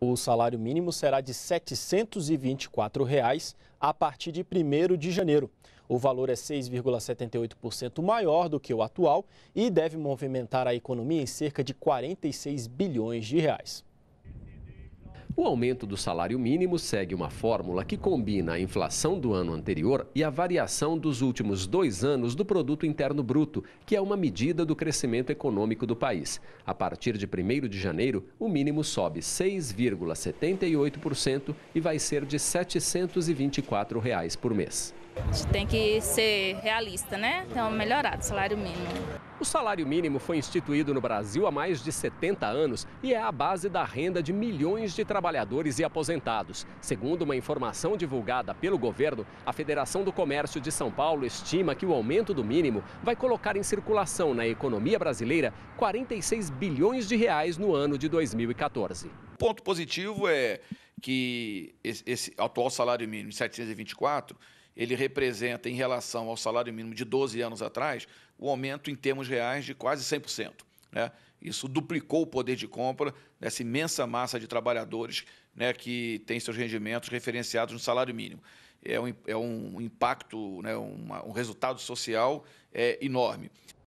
O salário mínimo será de R$ 724 reais a partir de 1 de janeiro. O valor é 6,78% maior do que o atual e deve movimentar a economia em cerca de 46 bilhões de reais. O aumento do salário mínimo segue uma fórmula que combina a inflação do ano anterior e a variação dos últimos dois anos do Produto Interno Bruto, que é uma medida do crescimento econômico do país. A partir de 1 de janeiro, o mínimo sobe 6,78% e vai ser de R$ 724 reais por mês. A gente tem que ser realista, né? Então, melhorar o salário mínimo. O salário mínimo foi instituído no Brasil há mais de 70 anos e é a base da renda de milhões de trabalhadores e aposentados. Segundo uma informação divulgada pelo governo, a Federação do Comércio de São Paulo estima que o aumento do mínimo vai colocar em circulação na economia brasileira 46 bilhões de reais no ano de 2014. O Ponto positivo é que esse, atual salário mínimo de 724 ele representa, em relação ao salário mínimo de 12 anos atrás, o um aumento em termos reais de quase 100%. Né? Isso duplicou o poder de compra dessa imensa massa de trabalhadores né, que tem seus rendimentos referenciados no salário mínimo. É um, é um impacto, né, uma, um resultado social é, enorme.